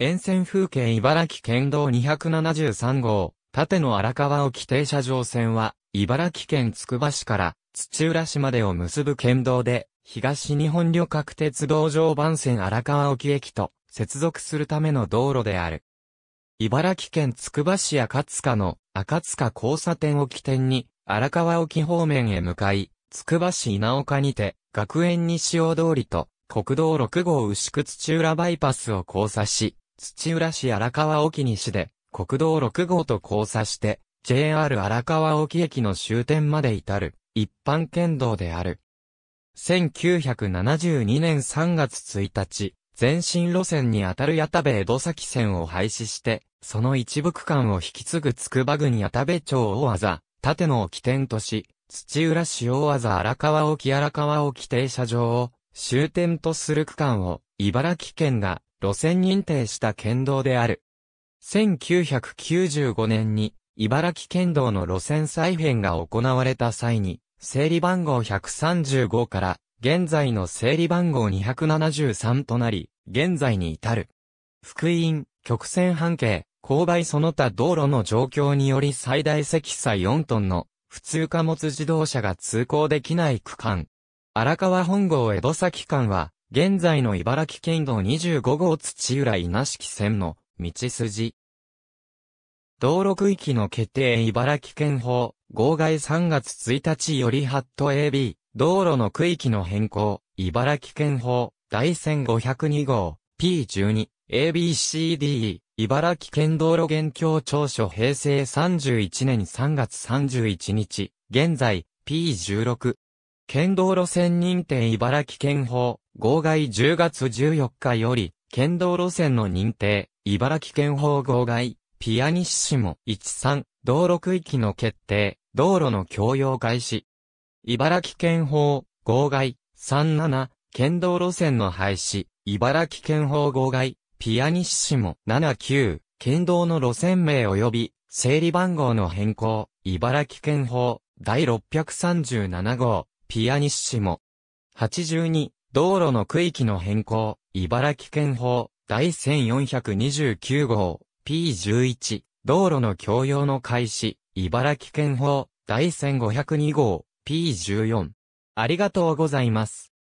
沿線風景茨城県道273号、縦の荒川沖停車場線は、茨城県つくば市から土浦市までを結ぶ県道で、東日本旅客鉄道常磐線荒川沖駅と接続するための道路である。茨城県つくば市赤塚の赤塚交差点を起点に荒川沖方面へ向かい、つくば市稲岡にて学園西大通りと国道6号牛久土浦バイパスを交差し、土浦市荒川沖西で、国道6号と交差して、JR 荒川沖駅の終点まで至る、一般県道である。1972年3月1日、前進路線にあたる矢田部江戸崎線を廃止して、その一部区間を引き継ぐ筑波郡矢田部町大技、縦野を起点とし、土浦市大技荒川沖荒川沖停車場を終点とする区間を、茨城県が路線認定した県道である。1995年に、茨城県道の路線再編が行われた際に、整理番号135から、現在の整理番号273となり、現在に至る。福音、曲線半径、勾配その他道路の状況により最大積載4トンの普通貨物自動車が通行できない区間。荒川本郷江戸崎間は現在の茨城県道25号土浦稲敷線の道筋。道路区域の決定茨城県法、号外3月1日よりハット AB、道路の区域の変更、茨城県法、第1502号、P12、ABCDE、茨城県道路現況調書平成31年3月31日、現在、P16、県道路線認定茨城県法、号外10月14日より、県道路線の認定、茨城県法号外、ピアニッシモ13、道路区域の決定、道路の共用開始。茨城県法、号外、37、県道路線の廃止、茨城県法号外、ピアニッシモ79、県道の路線名及び、整理番号の変更、茨城県法、第637号、ピアニッシモ。82、道路の区域の変更、茨城県法、第1429号、P11、道路の共用の開始、茨城県法、第1502号、P14。ありがとうございます。